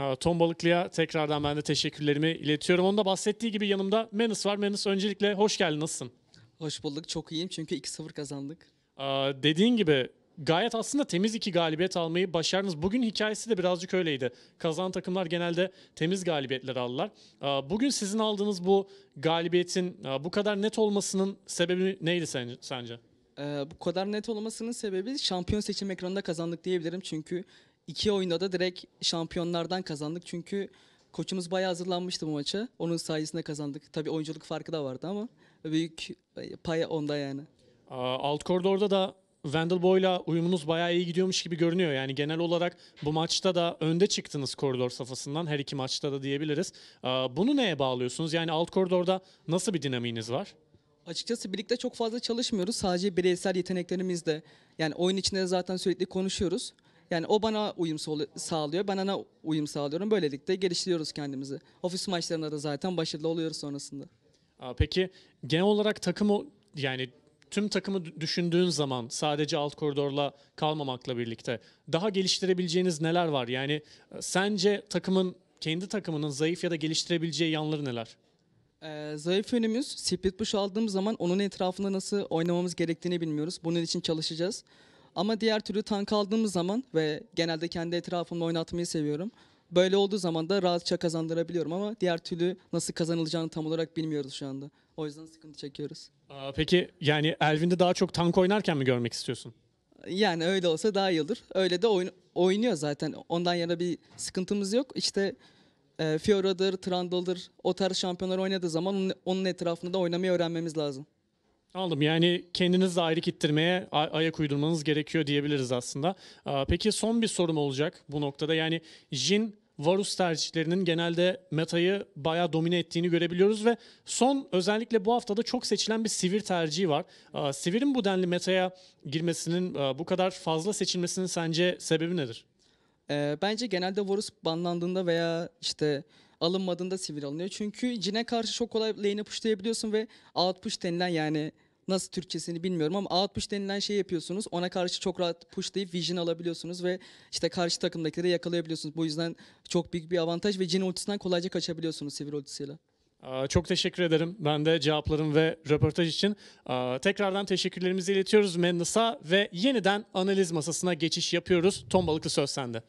Ee, Tom Balıklı'ya tekrardan ben de teşekkürlerimi iletiyorum. Onu da bahsettiği gibi yanımda Menis var. Menis öncelikle hoş geldin. Nasılsın? Hoş bulduk. Çok iyiyim çünkü 2-0 kazandık. Ee, dediğin gibi gayet aslında temiz iki galibiyet almayı başardınız. Bugün hikayesi de birazcık öyleydi. Kazanan takımlar genelde temiz galibiyetler aldılar. Ee, bugün sizin aldığınız bu galibiyetin e, bu kadar net olmasının sebebi neydi sence? bu kadar net olmasının sebebi şampiyon seçim ekranında kazandık diyebilirim. Çünkü İki oyunda da direkt şampiyonlardan kazandık. Çünkü koçumuz bayağı hazırlanmıştı bu maça. Onun sayesinde kazandık. Tabii oyunculuk farkı da vardı ama büyük e, pay onda yani. Alt koridorda da Wendell Boy'la uyumunuz bayağı iyi gidiyormuş gibi görünüyor. Yani genel olarak bu maçta da önde çıktınız koridor safhasından. Her iki maçta da diyebiliriz. Bunu neye bağlıyorsunuz? Yani alt koridorda nasıl bir dinamiğiniz var? Açıkçası birlikte çok fazla çalışmıyoruz. Sadece bireysel yeteneklerimizde Yani oyun içinde zaten sürekli konuşuyoruz. Yani o bana uyum sağlıyor, ben ona uyum sağlıyorum. Böylelikle geliştiriyoruz kendimizi. Ofis maçlarında da zaten başarılı oluyoruz sonrasında. peki genel olarak takımı yani tüm takımı düşündüğün zaman sadece alt koridorla kalmamakla birlikte daha geliştirebileceğiniz neler var? Yani e, sence takımın kendi takımının zayıf ya da geliştirebileceği yanları neler? Ee, zayıf yönümüz split push aldığımız zaman onun etrafında nasıl oynamamız gerektiğini bilmiyoruz. Bunun için çalışacağız. Ama diğer türlü tank aldığımız zaman ve genelde kendi etrafımda oynatmayı seviyorum. Böyle olduğu zaman da rahatça kazandırabiliyorum ama diğer türlü nasıl kazanılacağını tam olarak bilmiyoruz şu anda. O yüzden sıkıntı çekiyoruz. Aa, peki yani Elvin'de daha çok tank oynarken mi görmek istiyorsun? Yani öyle olsa daha iyi olur. Öyle de oyn oynuyor zaten. Ondan yana bir sıkıntımız yok. İşte e, Fiora'dır, Trundle'dır o tarz şampiyonlar oynadığı zaman onun, onun etrafında da oynamayı öğrenmemiz lazım. Aldım yani kendinizle ayrık ittirmeye ayak uydurmanız gerekiyor diyebiliriz aslında. Peki son bir sorum olacak bu noktada. Yani Jin Varus tercihlerinin genelde metayı bayağı domine ettiğini görebiliyoruz ve son özellikle bu haftada çok seçilen bir Sivir tercihi var. Sivir'in bu denli metaya girmesinin bu kadar fazla seçilmesinin sence sebebi nedir? E, bence genelde Varus banlandığında veya işte alınmadığında sivil alınıyor. Çünkü Jin'e karşı çok kolay lane'e pushlayabiliyorsun ve out push denilen yani nasıl Türkçesini bilmiyorum ama out push denilen şey yapıyorsunuz. Ona karşı çok rahat pushlayıp vision alabiliyorsunuz ve işte karşı takımdakileri yakalayabiliyorsunuz. Bu yüzden çok büyük bir avantaj ve Jin ultisinden kolayca kaçabiliyorsunuz sivil ultisiyle. Çok teşekkür ederim. Ben de cevaplarım ve röportaj için tekrardan teşekkürlerimizi iletiyoruz Madness'a ve yeniden analiz masasına geçiş yapıyoruz. Tom Balıklı söz sende.